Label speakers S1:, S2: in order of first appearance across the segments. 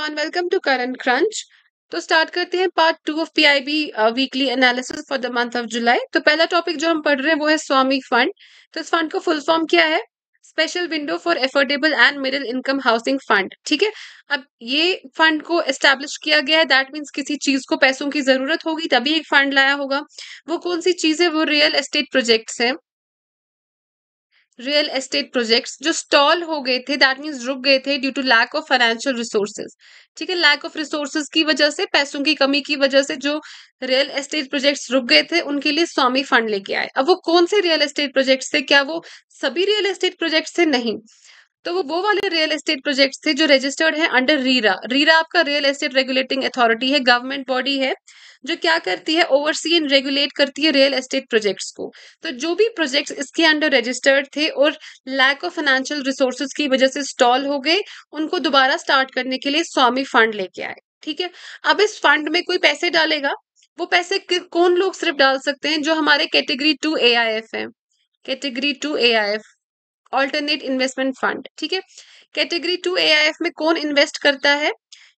S1: Everyone welcome to current crunch तो start करते हैं part two of PIB weekly analysis for the month of July तो पहला topic जो हम पढ़ रहे हैं वो है स्वामी फंड तो इस फंड को फुल फॉर्म क्या है special window for affordable and middle income housing fund ठीक है अब ये फंड को एस्टेब्लिश किया गया है दैट मीन्स किसी चीज को पैसों की जरूरत होगी तभी एक फंड लाया होगा वो कौन सी चीज है वो रियल एस्टेट प्रोजेक्ट्स हैं रियल एस्टेट प्रोजेक्ट्स जो स्टॉल हो गए थे दैट मीन्स रुक गए थे due to lack of financial resources ठीक है लैक ऑफ रिसोर्सेज की वजह से पैसों की कमी की वजह से जो रियल एस्टेट प्रोजेक्ट्स रुक गए थे उनके लिए स्वामी फंड लेके आए अब वो कौन से रियल एस्टेट प्रोजेक्ट्स थे क्या वो सभी रियल एस्टेट प्रोजेक्ट्स थे नहीं तो वो वो वाले रियल एस्टेट प्रोजेक्ट्स थे जो रजिस्टर्ड है अंडर रीरा रीरा आपका रियल एस्टेट रेगुलेटिंग अथॉरिटी है गवर्नमेंट बॉडी है जो क्या करती है ओवरसी एंड रेगुलेट करती है रियल एस्टेट प्रोजेक्ट्स को तो जो भी प्रोजेक्ट्स इसके अंडर रजिस्टर्ड थे और लैक ऑफ फाइनेंशियल रिसोर्सेज की वजह से स्टॉल हो गए उनको दोबारा स्टार्ट करने के लिए स्वामी फंड लेके आए ठीक है अब इस फंड में कोई पैसे डालेगा वो पैसे कौन लोग सिर्फ डाल सकते हैं जो हमारे category two A I F है category two A I F alternate investment fund ठीक है कैटेगरी टू ए में कौन इन्वेस्ट करता है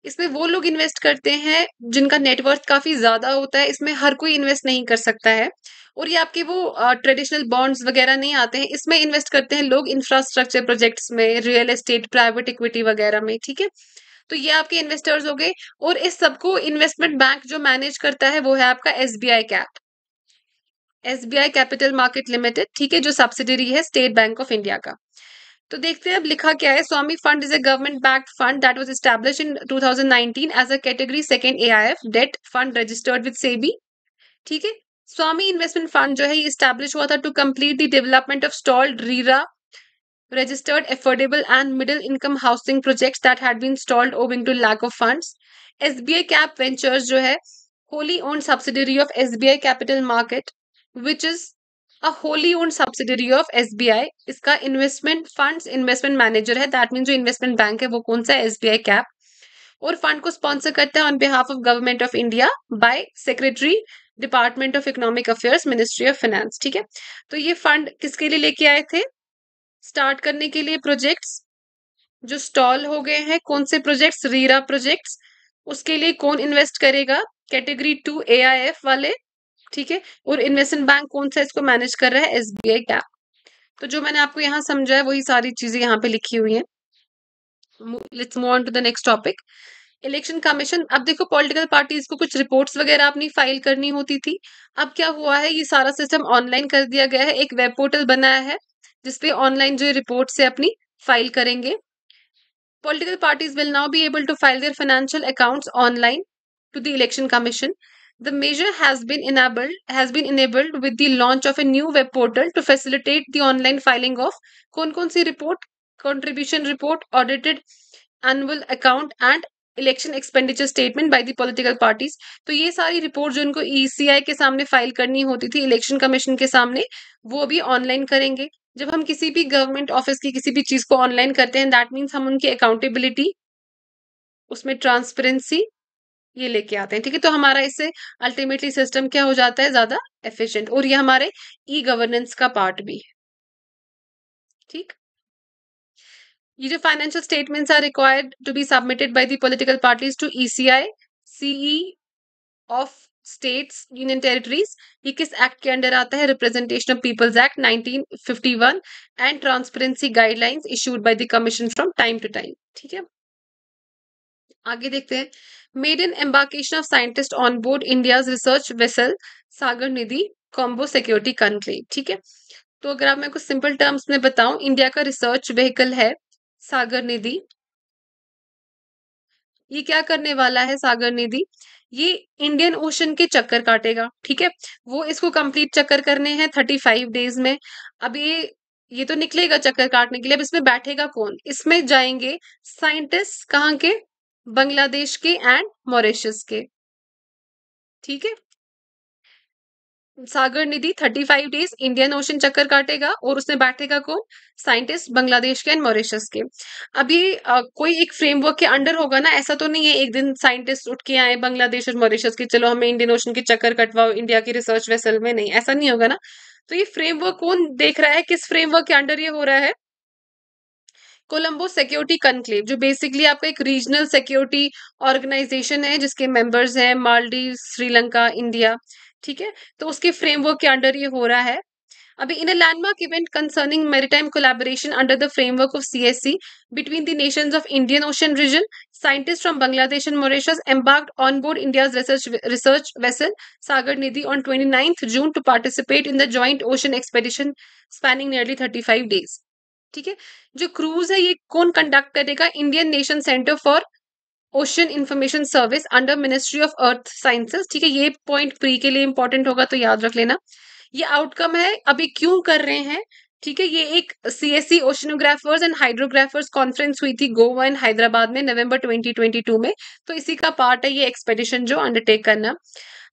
S1: इसमें वो लोग इन्वेस्ट करते हैं जिनका नेटवर्थ काफी ज्यादा होता है इसमें हर कोई इन्वेस्ट नहीं कर सकता है और ये आपके वो ट्रेडिशनल बॉन्ड्स वगैरह नहीं आते हैं इसमें इन्वेस्ट करते हैं लोग इंफ्रास्ट्रक्चर प्रोजेक्ट्स में रियल एस्टेट प्राइवेट इक्विटी वगैरह में ठीक है तो ये आपके इन्वेस्टर्स हो गए और इस सबको इन्वेस्टमेंट बैंक जो मैनेज करता है वो है आपका S B I cap S B I capital market limited ठीक है जो सब्सिडरी है स्टेट बैंक ऑफ इंडिया का तो देखते हैं अब लिखा क्या है स्वामी fund is a government backed fund that was to in 2019 as a category second AIF debt fund registered with SEBI ठीक है स्वामी इन्वेस्टमेंट फंड जो है ये स्टैब्लिश हुआ था to complete the development of stalled RERA registered affordable and middle income housing project that had been stalled owing of lack of funds SBI cap ventures जो है wholly owned subsidiary of SBI capital market which is a wholly owned subsidiary of S B I इसका investment fund investment manager है that mean जो investment bank है वो कौन सा है एस कैप और फंड को स्पॉन्सर करता है on behalf of government of India by secretary department of economic affairs ministry of finance ठीक है तो ये फंड किसके लिए लेके आए थे स्टार्ट करने के लिए प्रोजेक्ट्स जो स्टॉल हो गए हैं कौन से प्रोजेक्ट्स रीरा प्रोजेक्ट्स उसके लिए कौन इन्वेस्ट करेगा category two A I F वाले ठीक है और इन्वेस्टमेंट बैंक कौन सा इसको मैनेज कर रहा है एस बी आई कैप तो जो मैंने आपको यहाँ समझा है वही सारी चीजें यहाँ पे लिखी हुई है let's move on to the next topic election commission अब देखो पॉलिटिकल पार्टीज को कुछ रिपोर्ट्स वगैरह अपनी फाइल करनी होती थी अब क्या हुआ है ये सारा सिस्टम ऑनलाइन कर दिया गया है एक वेब पोर्टल बनाया है जिसपे ऑनलाइन जो रिपोर्ट से अपनी फाइल करेंगे political parties will now be able to file their financial accounts online to the election commission The measure has been enabled has been enabled with the launch of a new web portal to facilitate the online filing of कौन कौन सी report contribution report, audited annual account and election expenditure statement by the political parties तो ये सारी report जो सी ECI e के सामने file करनी होती थी इलेक्शन कमीशन के सामने वो अभी ऑनलाइन करेंगे जब हम किसी भी गवर्नमेंट ऑफिस की किसी भी चीज को ऑनलाइन करते हैं दैट मीन्स हम उनकी अकाउंटेबिलिटी उसमें ट्रांसपेरेंसी ये लेके आते हैं ठीक है तो हमारा इससे अल्टीमेटली सिस्टम क्या हो जाता है ज्यादा एफिशिएंट और ये हमारे ई गवर्नेंस का पार्ट भी है ठीक ये जो financial statements are required to be submitted by the political parties to ECI CE of states union territories ये किस एक्ट के अंडर आता है representation of peoples act 1951 and transparency guidelines issued by the commission from time to time ठीक है आगे देखते हैं made in embarkation of scientist on board India research vessel Sagar Nidhi Colombo security country ठीक है तो अगर आप मैं कुछ सिंपल टर्म्स में बताऊं इंडिया का रिसर्च व्हीकल है सागर निधि ये क्या करने वाला है सागर निधि ये इंडियन ओशन के चक्कर काटेगा ठीक है वो इसको कंप्लीट चक्कर करने हैं थर्टी फाइव डेज में अब ये ये तो निकलेगा चक्कर काटने के लिए अब इसमें बैठेगा कौन इसमें जाएंगे साइंटिस्ट कहाँ के बांग्लादेश के एंड मॉरिशस के ठीक है Sagar Nidhi thirty five days Indian Ocean चक्कर काटेगा और उसमें बैठेगा कौन साइंटिस्ट बांग्लादेश के एंड मॉरिशस के अभी आ, कोई एक फ्रेमवर्क के अंडर होगा ना ऐसा तो नहीं है एक दिन साइंटिस्ट उठ के आए बांग्लादेश और मॉरिशस के चलो हमें इंडियन ओशन के चक्कर कटवाओ इंडिया की रिसर्च वेसल में नहीं ऐसा नहीं होगा ना तो ये फ्रेमवर्क कौन देख रहा है किस फ्रेमवर्क के अंडर ये हो रहा है कोलंबो सिक्योरिटी कंक्लेव जो बेसिकली आपका एक रीजनल सिक्योरिटी ऑर्गेनाइजेशन है जिसके मेंबर्स हैं मालदीव श्रीलंका इंडिया ठीक है तो उसके फ्रेमवर्क के अंडर ये हो रहा है अभी in a landmark event concerning maritime collaboration under the framework of CSC between the nation of Indian Ocean region scientist from Bangladesh and Mauritius embarked on board India research vessel Sagar Nidhi on twenty ninth June to participate in the joint ocean expedition spanning nearly thirty five days ठीक है जो cruise है ये कौन conduct करेगा Indian nation centre for ocean information service under ministry of earth sciences ठीक है ये पॉइंट प्री के लिए इंपॉर्टेंट होगा तो याद रख लेना ये आउटकम है अभी क्यों कर रहे हैं ठीक है ये एक C S C oceanographers and hydrographers conference हुई थी गोवा एंड हैदराबाद में नवंबर 2022 में तो इसी का पार्ट है ये एक्सपेडिशन जो अंडरटेक करना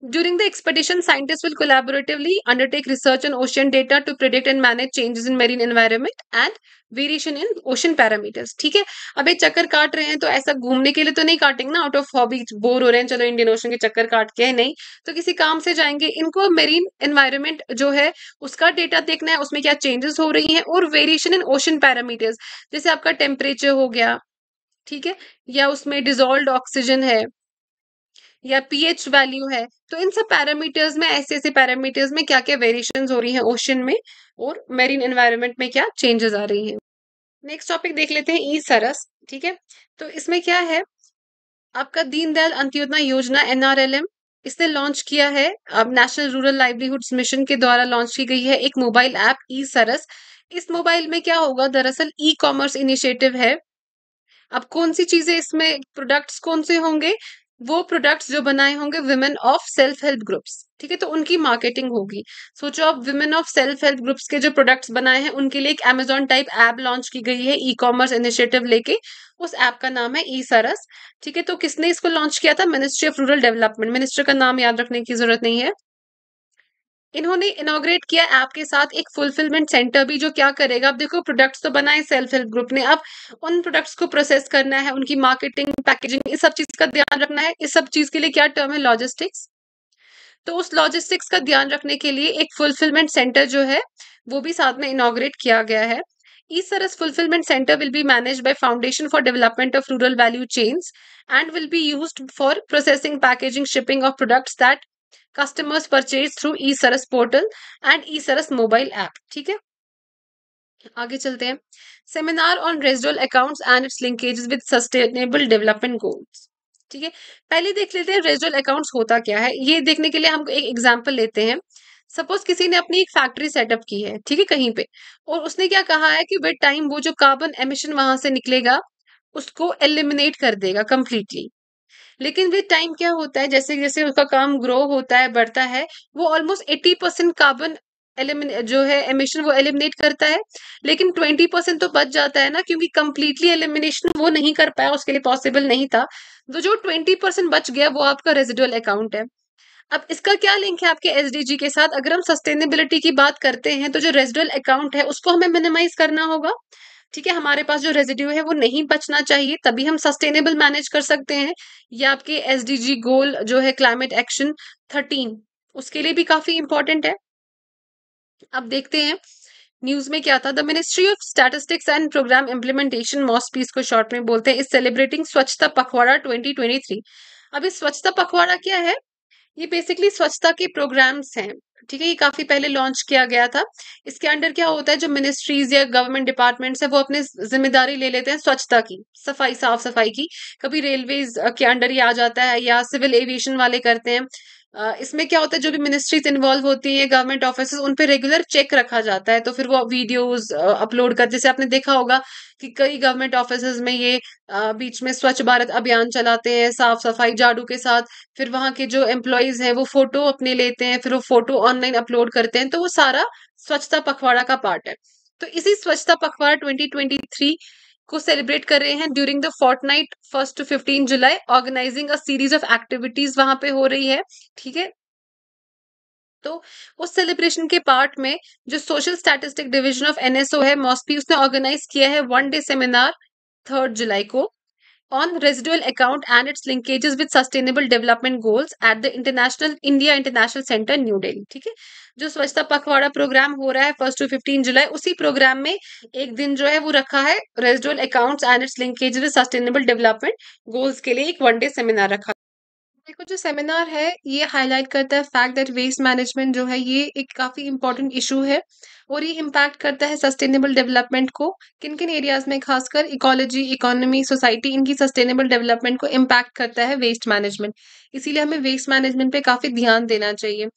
S1: During the expedition, scientists will collaboratively undertake research on ocean data to predict and manage changes in marine environment and variation in ocean parameters ठीक है अब ये चक्कर काट रहे हैं तो ऐसा घूमने के लिए तो नहीं काटेंगे ना आउट ऑफ हॉबी बोर हो रहे हैं चलो इंडियन ओशन के चक्कर काट के नहीं तो किसी काम से जाएंगे इनको मेरीन एनवायरमेंट जो है उसका डेटा देखना है उसमें क्या चेंजेस हो रही हैं और वेरिएशन इन ओशन पैरामीटर्स जैसे आपका टेम्परेचर हो गया ठीक है या उसमें डिजोल्व ऑक्सीजन है या पीएच वैल्यू है तो इन सब पैरामीटर्स में ऐसे ऐसे पैरामीटर्स में क्या क्या वेरिएशन हो रही है ओशन में और मेरीन एनवायरमेंट में क्या चेंजेस आ रही है नेक्स्ट टॉपिक देख लेते हैं ई e सरस ठीक है तो इसमें क्या है आपका दीनदयाल अंत्योदय योजना एनआरएलएम इसने लॉन्च किया है अब नेशनल रूरल लाइवलीहुड मिशन के द्वारा लॉन्च की गई है एक मोबाइल ऐप ई सरस इस मोबाइल में क्या होगा दरअसल ई कॉमर्स इनिशिएटिव है अब कौन सी चीजें इसमें प्रोडक्ट्स कौन से होंगे वो प्रोडक्ट्स जो बनाए होंगे women of self help groups ठीक है तो उनकी मार्केटिंग होगी सोचो आप women of self help groups के जो प्रोडक्ट्स बनाए हैं उनके लिए एक अमेजोन टाइप ऐप लॉन्च की गई है ई कॉमर्स इनिशिएटिव लेके उस ऐप का नाम है ई सरस ठीक है तो किसने इसको लॉन्च किया था ministry of rural development minister का नाम याद रखने की जरूरत नहीं है इन्होंने इनोग्रेट किया ऐप के साथ एक फुलफिलमेंट सेंटर भी जो क्या करेगा अब देखो प्रोडक्ट्स तो बनाए सेल्फ हेल्प ग्रुप ने अब उन प्रोडक्ट्स को प्रोसेस करना है उनकी मार्केटिंग पैकेजिंग इस सब चीज का ध्यान रखना है इस सब चीज के लिए क्या टर्म है लॉजिस्टिक्स तो उस लॉजिस्टिक्स का ध्यान रखने के लिए एक फुलफिलमेंट सेंटर जो है वो भी साथ में इनोग्रेट किया गया है E Saras fulfilment centre will be manage by foundation for development of rural value chains and will be use for processing packaging shipping of products that customers purchase through E Saras portal and E Saras mobile app ठीक है आगे चलते हैं seminar on residual accounts and its linkage with sustainable development goals ठीक है पहले देख लेते हैं रेजिडल अकाउंट्स होता क्या है ये देखने के लिए हम एक एग्जाम्पल लेते हैं सपोज किसी ने अपनी एक फैक्ट्री सेटअप की है ठीक है कहीं पे और उसने क्या कहा है कि विद टाइम वो जो कार्बन एमिशन वहां से निकलेगा उसको एलिमिनेट कर देगा कंप्लीटली लेकिन विद टाइम क्या होता है जैसे जैसे उसका काम ग्रो होता है बढ़ता है वो almost eighty percent carbon eliminate जो है एमिशन वो एलिमिनेट करता है लेकिन ट्वेंटी परसेंट तो बच जाता है ना क्योंकि कंप्लीटली एलिमिनेशन वो नहीं कर पाया उसके लिए पॉसिबल नहीं था तो जो ट्वेंटी परसेंट बच गया वो आपका रेजिडुअल अकाउंट है अब इसका क्या लिंक है आपके एसडीजी के साथ अगर हम सस्टेनेबिलिटी की बात करते हैं तो जो रेजिडुअल अकाउंट है उसको हमें मिनिमाइज करना होगा ठीक है हमारे पास जो रेजिड्यू है वो नहीं बचना चाहिए तभी हम सस्टेनेबल मैनेज कर सकते हैं या आपके एस गोल जो है क्लाइमेट एक्शन थर्टीन उसके लिए भी काफी इंपॉर्टेंट है अब देखते हैं न्यूज में क्या था the ministry of statistics and programme implementation पीस को शॉर्ट में बोलते हैं इज सेलिब्रेटिंग स्वच्छता पखवाड़ा 2023 अब ये स्वच्छता पखवाड़ा क्या है ये बेसिकली स्वच्छता के प्रोग्राम्स हैं ठीक है ये काफी पहले लॉन्च किया गया था इसके अंडर क्या होता है जो मिनिस्ट्रीज या गवर्नमेंट डिपार्टमेंट्स है वो अपने जिम्मेदारी ले लेते हैं स्वच्छता की सफाई साफ सफाई की कभी रेलवे के अंडर ही आ जाता है या सिविल एविएशन वाले करते हैं इसमें क्या होता है जो भी मिनिस्ट्रीज इन्वॉल्व होती है गवर्नमेंट ऑफिस उन पर रेगुलर चेक रखा जाता है तो फिर वो वीडियोस अपलोड कर जैसे आपने देखा होगा कि कई गवर्नमेंट ऑफिस में ये बीच में स्वच्छ भारत अभियान चलाते हैं साफ सफाई झाड़ू के साथ फिर वहां के जो एम्प्लॉयज हैं वो फोटो अपने लेते हैं फिर वो फोटो ऑनलाइन अपलोड करते हैं तो वो सारा स्वच्छता पखवाड़ा का पार्ट है तो इसी स्वच्छता पखवाड़ा ट्वेंटी को सेलिब्रेट कर रहे हैं during the fortnight first to fifteen July organising a series of activities वहां पे हो रही है ठीक है तो उस सेलिब्रेशन के पार्ट में जो social statistic division of NSO है मॉस्पी उसने ऑर्गेनाइज किया है one day seminar third July को on residual account and its linkages with sustainable development goals at the international india international center new delhi ठीक है जो स्वच्छता पखवाड़ा प्रोग्राम हो रहा है फर्स्ट टू फिफ्टीन जुलाई उसी प्रोग्राम में एक दिन जो है वो रखा है residual accounts and its linkage with sustainable development goals के लिए एक वन डे सेमिनार रखा देखो जो सेमिनार है ये हाईलाइट करता है फैक्ट दैट वेस्ट मैनेजमेंट जो है ये एक काफी इंपॉर्टेंट इशू है और ये इम्पैक्ट करता है सस्टेनेबल डेवलपमेंट को किन किन एरियाज में खासकर इकोलॉजी इकोनॉमी सोसाइटी इनकी सस्टेनेबल डेवलपमेंट को इम्पैक्ट करता है वेस्ट मैनेजमेंट इसीलिए हमें वेस्ट मैनेजमेंट पे काफी ध्यान देना चाहिए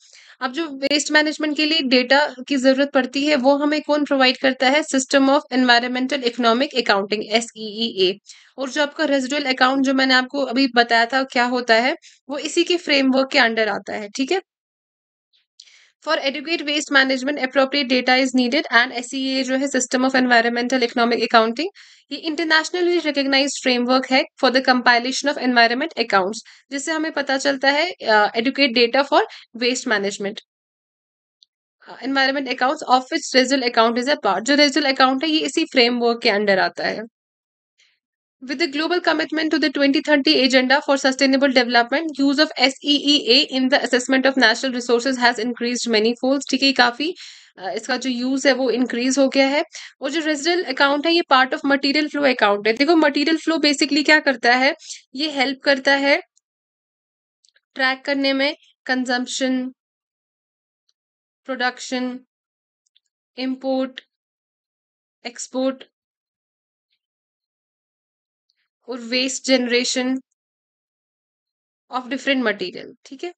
S1: अब जो वेस्ट मैनेजमेंट के लिए डेटा की जरूरत पड़ती है वो हमें कौन प्रोवाइड करता है system of environmental economic accounting S A और जो आपका रेजिडुअल अकाउंट जो मैंने आपको अभी बताया था क्या होता है वो इसी के फ्रेमवर्क के अंडर आता है ठीक है for adequate waste management appropriate data is needed and S जो है system of environmental economic accounting ये इंटरनेशनली रिकोगनाइज फ्रेमवर्क है for the compilation of environment accounts जिससे हमें पता चलता है adequate data for waste management environment account of which residual account is a part हाँ, जो रेजल अकाउंट है ये इसी फ्रेमवर्क के अंडर आता है With the global commitment to the 2030 Agenda for Sustainable Development, use of SEEA in the assessment of natural resources has increased many folds. ठीक है काफ़ी इसका जो यूज़ है वो इंक्रीज हो गया है और जो रेजिडल अकाउंट है ये part of material flow account है देखो मटेरियल फ्लो बेसिकली क्या करता है ये हेल्प करता है ट्रैक करने में कंजम्पशन प्रोडक्शन इम्पोर्ट एक्सपोर्ट और waste generation of different material ठीक है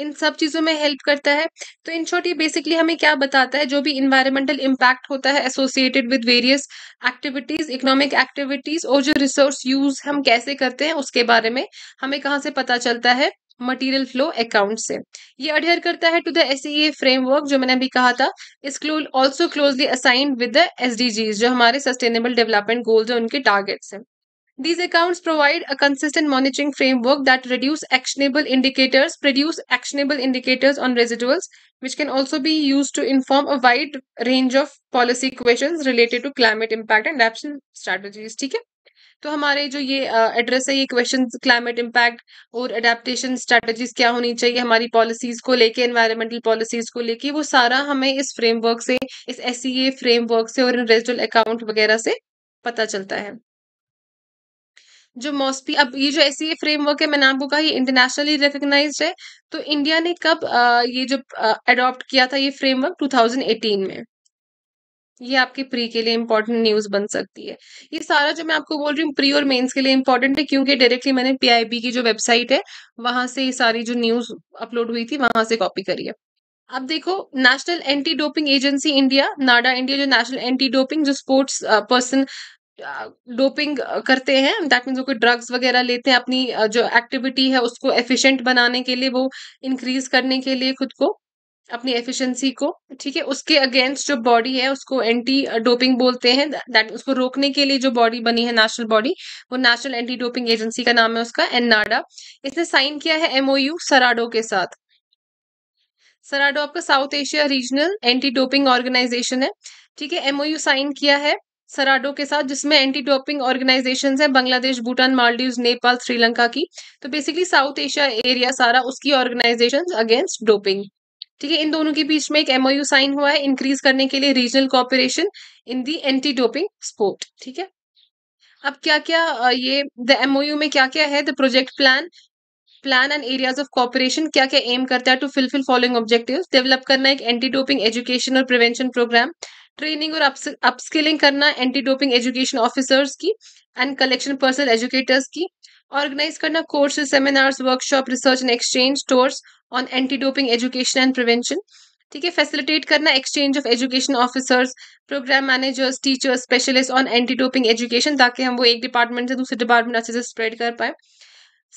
S1: इन सब चीजों में हेल्प करता है तो इन शॉर्ट ये बेसिकली हमें क्या बताता है जो भी इन्वायरमेंटल इम्पैक्ट होता है associated with various activities economic activities और जो रिसोर्स यूज हम कैसे करते हैं उसके बारे में हमें कहाँ से पता चलता है मटेरियल फ्लो अकाउंट से ये अडियर करता है टू द एस फ्रेमवर्क जो मैंने अभी कहा था इस also closely assigned with the S जो हमारे सस्टेनेबल डेवलपमेंट गोल्स है उनके टारगेट्स हैं These accounts provide a consistent monitoring framework that reduce actionable indicators, produce actionable indicators on residuals, which can also be used to inform a wide range of policy questions related to climate impact and action strategies. ठीक है तो हमारे जो ये address है ये question climate impact और adaptation strategies क्या होनी चाहिए हमारी पॉलिसीज को लेके एनवायरमेंटल पॉलिसीज को लेके वो सारा हमें इस फ्रेमवर्क से इस एस फ्रेमवर्क e से और इन रेजल अकाउंट वगैरह से पता चलता है जो मॉस्पी अब ये जो ऐसी फ्रेमवर्क e है मैंने आपको कहा ये इंटरनेशनली रिकग्नाइज है तो इंडिया ने कब आ, ये जो एडॉप्ट किया था ये फ्रेमवर्क 2018 में ये आपके प्री के लिए इम्पोर्टेंट न्यूज बन सकती है ये सारा जो मैं आपको बोल रही हूँ प्री और मेंस के लिए इम्पोर्टेंट है क्योंकि डायरेक्टली मैंने पीआईबी की जो वेबसाइट है वहां से ये सारी जो न्यूज अपलोड हुई थी वहां से कॉपी करी है अब देखो national anti doping agency India NADA India जो नेशनल एंटी डोपिंग जो स्पोर्ट्स पर्सन डोपिंग करते हैं दैट मीन्स कोई ड्रग्स वगैरह लेते हैं अपनी uh, जो एक्टिविटी है उसको एफिशिएंट बनाने के लिए वो इंक्रीज करने के लिए खुद को अपनी एफिशिएंसी को ठीक है उसके अगेंस्ट जो बॉडी है उसको एंटी डोपिंग बोलते हैं दैट उसको रोकने के लिए जो बॉडी बनी है नेशनल बॉडी वो नेशनल एंटी डोपिंग एजेंसी का नाम है उसका एनाडा इसने साइन किया है एमओयू सराडो के साथ सराडो आपका South Asia regional anti doping organisation है ठीक है एमओयू साइन किया है सराडो के साथ जिसमें एंटी डोपिंग ऑर्गेनाइजेशन है बांग्लादेश भूटान मालदीव नेपाल श्रीलंका की तो बेसिकली साउथ एशिया एरिया सारा उसकी ऑर्गेनाइजेशन अगेंस्ट डोपिंग ठीक है इन दोनों के बीच में एक एमओयू साइन हुआ है इंक्रीज करने के लिए regional cooperation in the anti doping sport ठीक है अब क्या क्या ये द एमओयू में क्या क्या है the project plan plan and areas of cooperation क्या क्या एम करता है to fulfil following objective develop करना एक एंटी डोपिंग एजुकेशन और प्रिवेंशन प्रोग्राम ट्रेनिंग और अपस्किलिंग करना एंटी डोपिंग एजुकेशन ऑफिसर्स की एंड कलेक्शन पर्सनल एजुकेटर्स की ऑर्गेनाइज करना courses seminars workshop research and exchange tours on anti doping education and prevention ठीक है फैसिलिटेट करना exchange of education officers programme managers teachers specialist on anti doping education ताकि हम वो एक department से दूसरे डिपार्टमेंट अच्छे से स्प्रेड कर पाए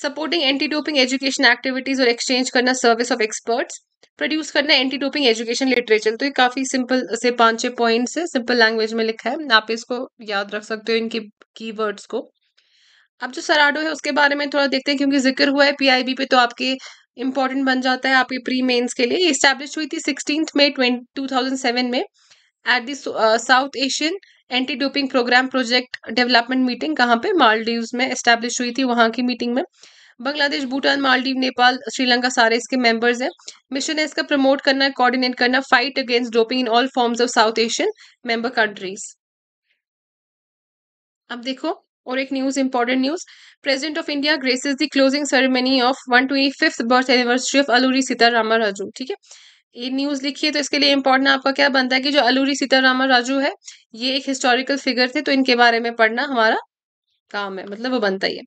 S1: supporting anti doping education activities और एक्सचेंज करना सर्विस ऑफ एक्सपर्ट्स प्रोड्यूस करना एंटी डोपिंग एजुकेशन लिटरेचर तो ये काफी सिंपल से पांच छह पॉइंट्स है सिंपल लैंग्वेज में लिखा है आप इसको याद रख सकते हो इनके की वर्ड्स को अब जो सराडो है उसके बारे में थोड़ा देखते हैं क्योंकि जिक्र हुआ है पीआईबी पे तो आपके इंपॉर्टेंट बन जाता है आपके प्री मेंस के लिए इस्टेब्लिश हुई थी सिक्सटीन में टू में at the South Asian anti doping programme project development meeting कहाँ पे मालदीव्स में इस्टेब्लिश हुई थी वहाँ की मीटिंग में बांग्लादेश भूटान मालदीव नेपाल श्रीलंका सारे इसके मेंबर्स हैं मिशन है इसका प्रमोट करना कोऑर्डिनेट करना fight against doping in all forms of South Asian member countries अब देखो और एक news important news president of India graces the closing ceremony of one twenty fifth birth anniversary of Alluri Sitarama Raju ठीक है ये न्यूज लिखी है तो इसके लिए इम्पोर्टेंट आपका क्या बनता है कि जो अलूरी सीतारामा राजू है ये एक हिस्टोरिकल फिगर थे तो इनके बारे में पढ़ना हमारा काम है मतलब वो बनता ही है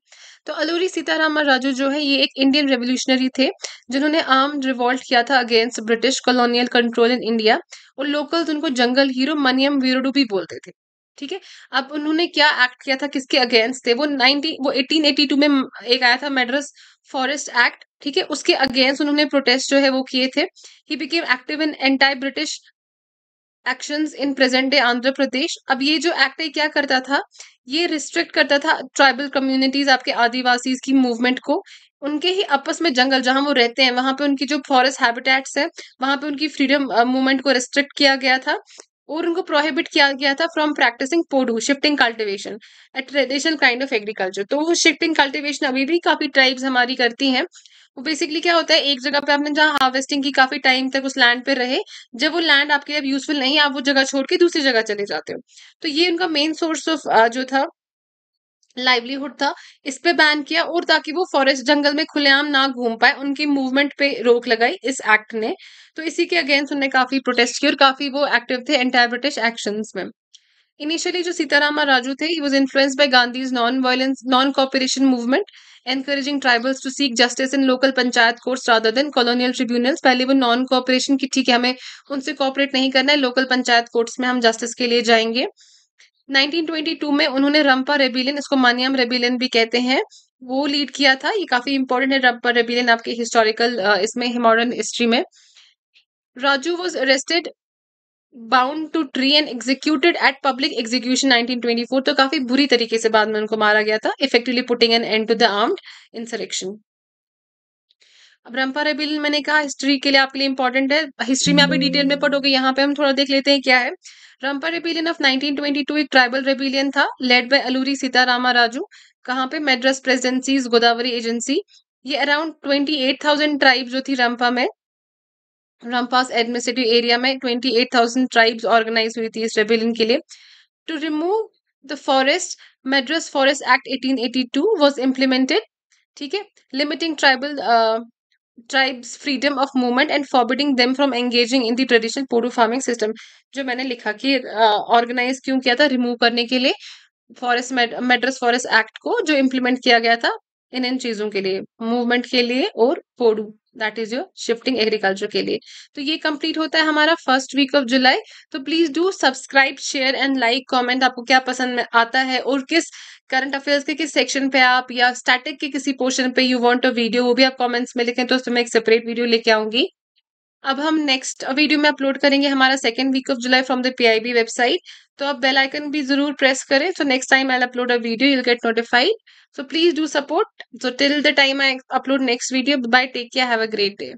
S1: तो अलूरी सीतारामा राजू जो है ये एक इंडियन रेवोल्यूशनरी थे जिन्होंने आर्म रिवॉल्ट किया था against British colonial control in India और लोकल उनको जंगल हीरो मनियम वीरोडू भी बोलते थे ठीक है अब उन्होंने क्या एक्ट किया था किसके अगेंस्ट थे वो नाइनटीन वो एटीन एटी टू में एक आया था मेड्रस फॉरेस्ट एक्ट ठीक है उसके अगेंस्ट उन्होंने प्रोटेस्ट जो है वो किए थे he became active in anti British action in present day Andhra Pradesh अब ये जो एक्ट है क्या करता था ये रिस्ट्रिक्ट करता था ट्राइबल कम्युनिटीज आपके आदिवासी की मूवमेंट को उनके ही आपस में जंगल जहां वो रहते हैं वहां पे उनकी जो फॉरेस्ट हैबिटेट्स है वहां पे उनकी फ्रीडम मूवमेंट को रिस्ट्रिक्ट किया गया था और उनको प्रोहिबिट किया गया था from practising podu shifting cultivation a traditional kind of agriculture तो वो शिफ्टिंग कल्टिवेशन अभी भी काफी ट्राइब्स हमारी करती हैं वो बेसिकली क्या होता है एक जगह पे आपने जहाँ हार्वेस्टिंग की काफी टाइम तक उस लैंड पे रहे जब वो लैंड आपके लिए यूजफुल नहीं आप वो जगह छोड़ के दूसरी जगह चले जाते हो तो ये उनका मेन सोर्स ऑफ जो था लाइवलीहुड था इस पे बैन किया और ताकि वो फॉरेस्ट जंगल में खुलेआम ना घूम पाए उनकी मूवमेंट पे रोक लगाई इस एक्ट ने तो इसी के अगेंस्ट उन्होंने काफी प्रोटेस्ट किया और काफी वो एक्टिव थे एंटायर ब्रिटिश एक्शन में इनिशियली जो सीतारामा राजू थे he was influence by Gandhi's non violence non cooperation movement encouraging tribals to seek justice in local panchayat courts rather than colonial tribunals पहले वो नॉन कॉपरेशन की ठीक है हमें उनसे कॉपरेट नहीं करना है लोकल पंचायत कोर्ट्स में हम जस्टिस के लिए जाएंगे 1922 में उन्होंने रंपा रेबिलियन इसको मानियम रेबिलियन भी कहते हैं वो लीड किया था ये काफी इंपॉर्टेंट है रंपा रेबिलियन आपके हिस्टोरिकल इसमें मॉडर्न हिस्ट्री में Raju was arrested bound to tree and executed at public execution 1924 तो काफी बुरी तरीके से बाद में उनको मारा गया था effectively putting an end to the armed insurrection अब रंपा रेबिलियन मैंने कहा हिस्ट्री के लिए आपके लिए इंपॉर्टेंट है हिस्ट्री में आप डिटेल में पढ़ोगे यहाँ पे हम थोड़ा देख लेते हैं क्या है रंपा रेबिलियन ऑफ 1922 एक ट्राइबल रेबिलियन था लेड बाय अलूरी सीतारामा राजू कहाँ पे मेड्रस प्रेसिडेंसीज गोदावरी एजेंसी ये अराउंड 28,000 ट्राइब्स जो थी रंपा में रंपास एडमिनिस्ट्रेटिव एरिया में 28,000 ट्राइब्स ऑर्गेनाइज हुई थी इस रेबिलियन के लिए to remove the forest Madras forest act eighteen eighty implemented ठीक है limiting tribal tribes freedom of movement and forbidding them from engaging in the traditional podu farming system जो मैंने लिखा कि ऑर्गेनाइज uh, क्यों किया था रिमूव करने के लिए फॉरेस्ट मेड्रस फॉरेस्ट एक्ट को जो इम्प्लीमेंट किया गया था इन इन चीजों के लिए मूवमेंट के लिए और podu that is your shifting agriculture के लिए तो ये कंप्लीट होता है हमारा फर्स्ट वीक ऑफ जुलाई तो please do subscribe share and like comment आपको क्या पसंद में आता है और किस करंट अफेयर्स के किस सेक्शन पे आप या स्टैटिक के किसी पोर्शन पे यू वांट अ वीडियो वो भी आप कमेंट्स में लिखें तो उसमें एक सेपरेट वीडियो लेके आऊंगी अब हम नेक्स्ट वीडियो में अपलोड करेंगे हमारा second week of July from the PIB website तो आप बेल आइकन भी जरूर प्रेस करें so next time I upload a video you get notified so please do support so till the time I upload next video bye take care have a great day